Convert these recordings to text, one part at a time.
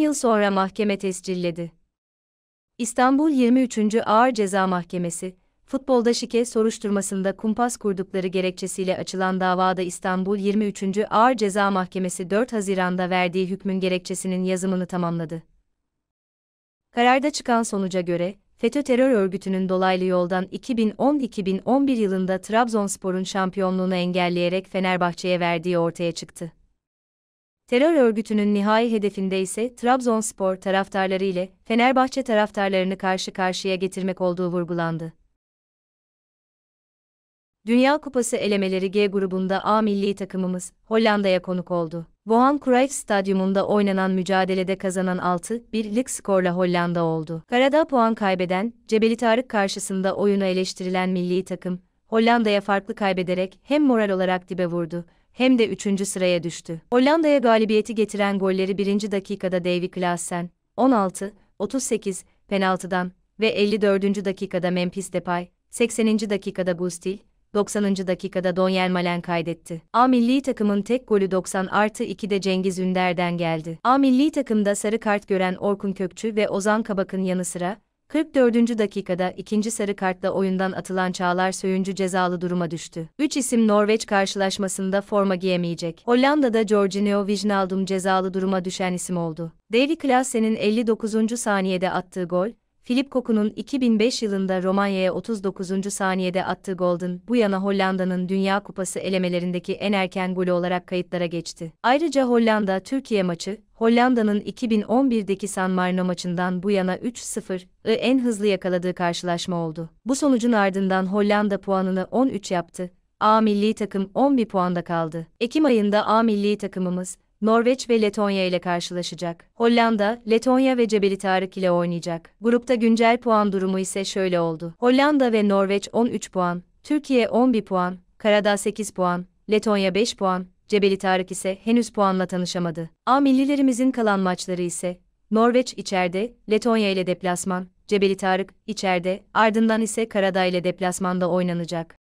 yıl sonra mahkeme tescilledi. İstanbul 23. Ağır Ceza Mahkemesi, futbolda şike soruşturmasında kumpas kurdukları gerekçesiyle açılan davada İstanbul 23. Ağır Ceza Mahkemesi 4 Haziran'da verdiği hükmün gerekçesinin yazımını tamamladı. Kararda çıkan sonuca göre, FETÖ terör örgütünün dolaylı yoldan 2010-2011 yılında Trabzonspor'un şampiyonluğunu engelleyerek Fenerbahçe'ye verdiği ortaya çıktı. Terör örgütünün nihai hedefinde ise Trabzonspor taraftarları ile Fenerbahçe taraftarlarını karşı karşıya getirmek olduğu vurgulandı. Dünya Kupası elemeleri G grubunda A milli takımımız Hollanda'ya konuk oldu. Bohan Cruyff Stadyumunda oynanan mücadelede kazanan 6-1'lik skorla Hollanda oldu. Karada puan kaybeden, Cebeli Tarık karşısında oyuna eleştirilen milli takım, Hollanda'ya farklı kaybederek hem moral olarak dibe vurdu hem de 3. sıraya düştü. Hollanda'ya galibiyeti getiren golleri 1. dakikada Davy Klaassen, 16, 38, penaltıdan ve 54. dakikada Memphis Depay, 80. dakikada Gustil, 90. dakikada Donyel Malen kaydetti. A milli takımın tek golü 90 artı 2'de Cengiz Ünder'den geldi. A milli takımda sarı kart gören Orkun Kökçü ve Ozan Kabak'ın yanı sıra, 44. dakikada ikinci sarı kartla oyundan atılan Çağlar Söyüncü cezalı duruma düştü. 3 isim Norveç karşılaşmasında forma giyemeyecek. Hollanda'da Jorginho Wijnaldum cezalı duruma düşen isim oldu. Davy Klaassen'in 59. saniyede attığı gol, Filip Koku'nun 2005 yılında Romanya'ya 39. saniyede attığı golden bu yana Hollanda'nın Dünya Kupası elemelerindeki en erken golü olarak kayıtlara geçti. Ayrıca Hollanda-Türkiye maçı, Hollanda'nın 2011'deki San Marino maçından bu yana 3-0 en hızlı yakaladığı karşılaşma oldu. Bu sonucun ardından Hollanda puanını 13 yaptı. A milli takım 11 puanda kaldı. Ekim ayında A milli takımımız Norveç ve Letonya ile karşılaşacak. Hollanda, Letonya ve Cebeli Tarık ile oynayacak. Grupta güncel puan durumu ise şöyle oldu. Hollanda ve Norveç 13 puan, Türkiye 11 puan, Karadağ 8 puan, Letonya 5 puan, Cebeli Tarık ise henüz puanla tanışamadı. A millilerimizin kalan maçları ise Norveç içeride, Letonya ile deplasman, Cebeli Tarık içeride, ardından ise Karadağ ile deplasmanda oynanacak.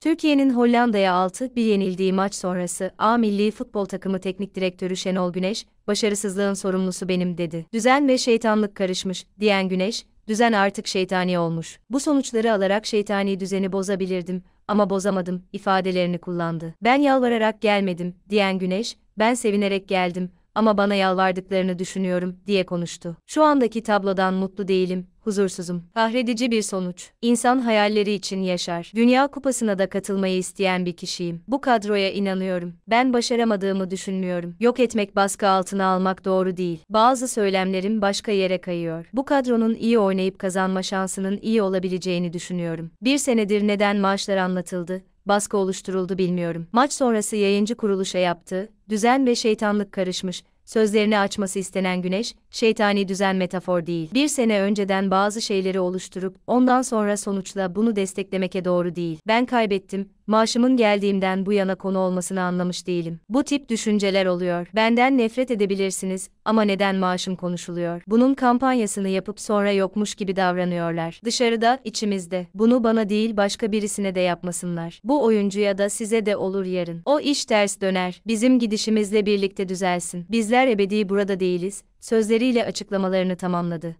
Türkiye'nin Hollanda'ya 6-1 yenildiği maç sonrası A Milli Futbol Takımı Teknik Direktörü Şenol Güneş, başarısızlığın sorumlusu benim dedi. Düzen ve şeytanlık karışmış, diyen Güneş, düzen artık şeytani olmuş. Bu sonuçları alarak şeytani düzeni bozabilirdim ama bozamadım ifadelerini kullandı. Ben yalvararak gelmedim, diyen Güneş, ben sevinerek geldim ama bana yalvardıklarını düşünüyorum, diye konuştu. Şu andaki tablodan mutlu değilim, huzursuzum. Kahredici bir sonuç. İnsan hayalleri için yaşar. Dünya Kupası'na da katılmayı isteyen bir kişiyim. Bu kadroya inanıyorum. Ben başaramadığımı düşünmüyorum. Yok etmek baskı altına almak doğru değil. Bazı söylemlerim başka yere kayıyor. Bu kadronun iyi oynayıp kazanma şansının iyi olabileceğini düşünüyorum. Bir senedir neden maaşlar anlatıldı? baskı oluşturuldu bilmiyorum. Maç sonrası yayıncı kuruluşa yaptı, düzen ve şeytanlık karışmış, sözlerini açması istenen güneş, şeytani düzen metafor değil. Bir sene önceden bazı şeyleri oluşturup, ondan sonra sonuçla bunu desteklemeke doğru değil. Ben kaybettim, maaşımın geldiğimden bu yana konu olmasını anlamış değilim. Bu tip düşünceler oluyor. Benden nefret edebilirsiniz ama neden maaşım konuşuluyor? Bunun kampanyasını yapıp sonra yokmuş gibi davranıyorlar. Dışarıda, içimizde. Bunu bana değil başka birisine de yapmasınlar. Bu oyuncuya da size de olur yarın. O iş ters döner. Bizim gidişimizle birlikte düzelsin. Bizler ebedi burada değiliz. Sözleriyle açıklamalarını tamamladı.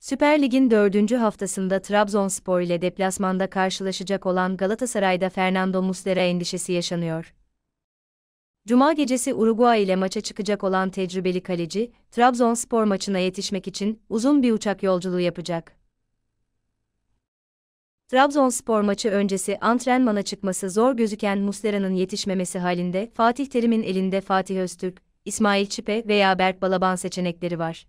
Süper Lig'in dördüncü haftasında Trabzonspor ile deplasmanda karşılaşacak olan Galatasaray'da Fernando Muslera endişesi yaşanıyor. Cuma gecesi Uruguay ile maça çıkacak olan tecrübeli kaleci, Trabzonspor maçına yetişmek için uzun bir uçak yolculuğu yapacak. Trabzonspor maçı öncesi antrenmana çıkması zor gözüken Muslera'nın yetişmemesi halinde Fatih Terim'in elinde Fatih Öztürk, İsmail Çipe veya Berk Balaban seçenekleri var.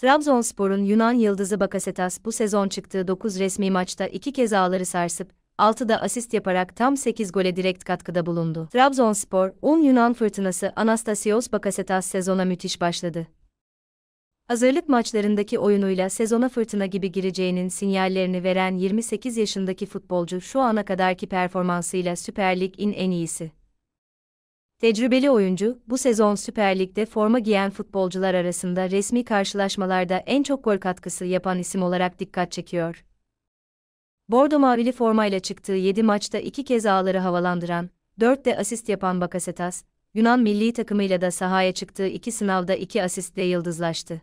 Trabzonspor'un Yunan yıldızı Bakasetas bu sezon çıktığı 9 resmi maçta 2 kez ağları sarsıp 6'da asist yaparak tam 8 gole direkt katkıda bulundu. Trabzonspor, 10 Yunan fırtınası Anastasios Bakasetas sezona müthiş başladı. Hazırlık maçlarındaki oyunuyla sezona fırtına gibi gireceğinin sinyallerini veren 28 yaşındaki futbolcu şu ana kadarki performansıyla Süper Lig'in en iyisi. Tecrübeli oyuncu, bu sezon Süper Lig'de forma giyen futbolcular arasında resmi karşılaşmalarda en çok gol katkısı yapan isim olarak dikkat çekiyor. Bordo Mavili formayla çıktığı 7 maçta 2 kez ağları havalandıran, 4 de asist yapan Bakasetas, Yunan milli takımıyla da sahaya çıktığı 2 sınavda 2 asistle yıldızlaştı.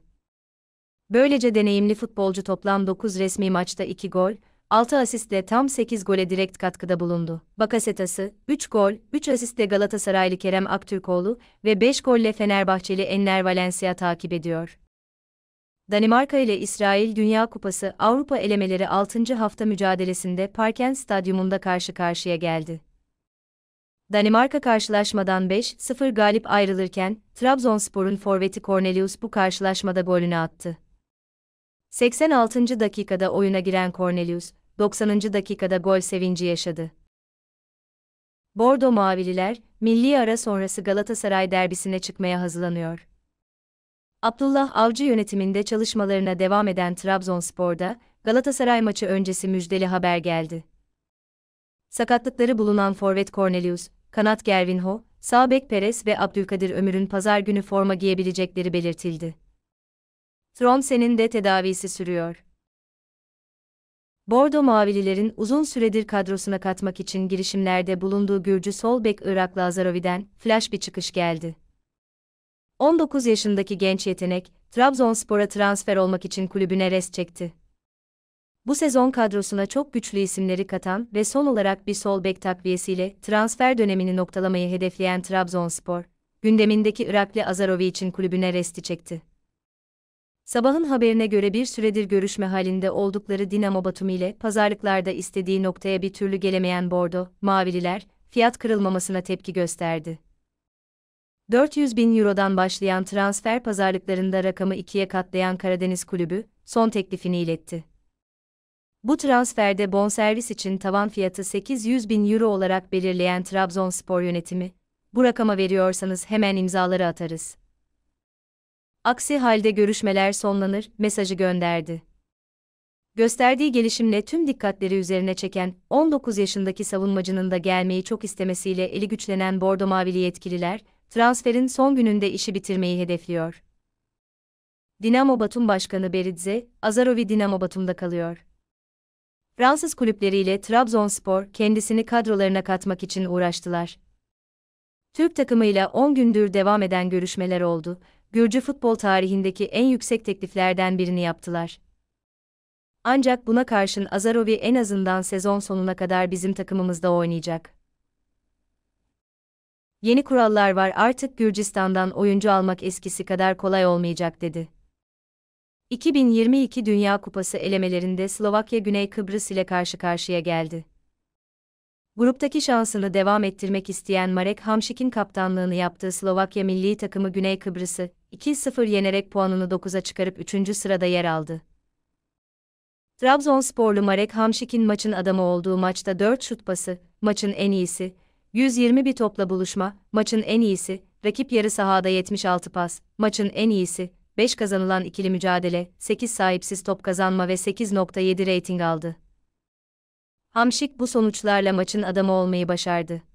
Böylece deneyimli futbolcu toplam 9 resmi maçta 2 gol, 6 asistle tam 8 gole direkt katkıda bulundu. Bakasetas'ı 3 gol, 3 asistle Galatasaraylı Kerem Aktürkoğlu ve 5 golle Fenerbahçeli Enner Valencia takip ediyor. Danimarka ile İsrail Dünya Kupası Avrupa elemeleri 6. hafta mücadelesinde Parken Stadyumunda karşı karşıya geldi. Danimarka karşılaşmadan 5-0 galip ayrılırken Trabzonspor'un forveti Cornelius bu karşılaşmada golünü attı. 86. dakikada oyuna giren Cornelius, 90. dakikada gol sevinci yaşadı. Bordo Mavililer, milli ara sonrası Galatasaray derbisine çıkmaya hazırlanıyor. Abdullah Avcı yönetiminde çalışmalarına devam eden Trabzonspor'da, Galatasaray maçı öncesi müjdeli haber geldi. Sakatlıkları bulunan forvet Cornelius, kanat Gervinho, sağ Perez ve Abdülkadir Ömür'ün pazar günü forma giyebilecekleri belirtildi. Tromsen'in de tedavisi sürüyor. Bordo Mavililerin uzun süredir kadrosuna katmak için girişimlerde bulunduğu Gürcü sol bek Iraklı Azarovi'den flash bir çıkış geldi. 19 yaşındaki genç yetenek, Trabzonspor'a transfer olmak için kulübüne res çekti. Bu sezon kadrosuna çok güçlü isimleri katan ve son olarak bir sol bek takviyesiyle transfer dönemini noktalamayı hedefleyen Trabzonspor, gündemindeki Iraklı Azarovi için kulübüne resti çekti. Sabahın haberine göre bir süredir görüşme halinde oldukları Dinamo Batumi ile pazarlıklarda istediği noktaya bir türlü gelemeyen Bordo, Mavililer, fiyat kırılmamasına tepki gösterdi. 400 bin Euro'dan başlayan transfer pazarlıklarında rakamı ikiye katlayan Karadeniz Kulübü, son teklifini iletti. Bu transferde bonservis için tavan fiyatı 800 bin Euro olarak belirleyen Trabzonspor yönetimi, bu rakama veriyorsanız hemen imzaları atarız aksi halde görüşmeler sonlanır mesajı gönderdi. Gösterdiği gelişimle tüm dikkatleri üzerine çeken 19 yaşındaki savunmacının da gelmeyi çok istemesiyle eli güçlenen Bordo Mavili yetkililer, transferin son gününde işi bitirmeyi hedefliyor. Dinamo Batum Başkanı Beridze, Azarovi Dinamo Batum'da kalıyor. Fransız kulüpleriyle Trabzonspor kendisini kadrolarına katmak için uğraştılar. Türk takımıyla 10 gündür devam eden görüşmeler oldu. Gürcü futbol tarihindeki en yüksek tekliflerden birini yaptılar. Ancak buna karşın Azarovi en azından sezon sonuna kadar bizim takımımızda oynayacak. Yeni kurallar var artık Gürcistan'dan oyuncu almak eskisi kadar kolay olmayacak dedi. 2022 Dünya Kupası elemelerinde Slovakya Güney Kıbrıs ile karşı karşıya geldi. Gruptaki şansını devam ettirmek isteyen Marek Hamšik'in kaptanlığını yaptığı Slovakya milli takımı Güney Kıbrıs'ı 2-0 yenerek puanını 9'a çıkarıp 3. sırada yer aldı. Trabzonsporlu Marek Hamšik'in maçın adamı olduğu maçta 4 şut pası, maçın en iyisi, 121 topla buluşma, maçın en iyisi, rakip yarı sahada 76 pas, maçın en iyisi, 5 kazanılan ikili mücadele, 8 sahipsiz top kazanma ve 8.7 rating aldı. Hamşik bu sonuçlarla maçın adamı olmayı başardı.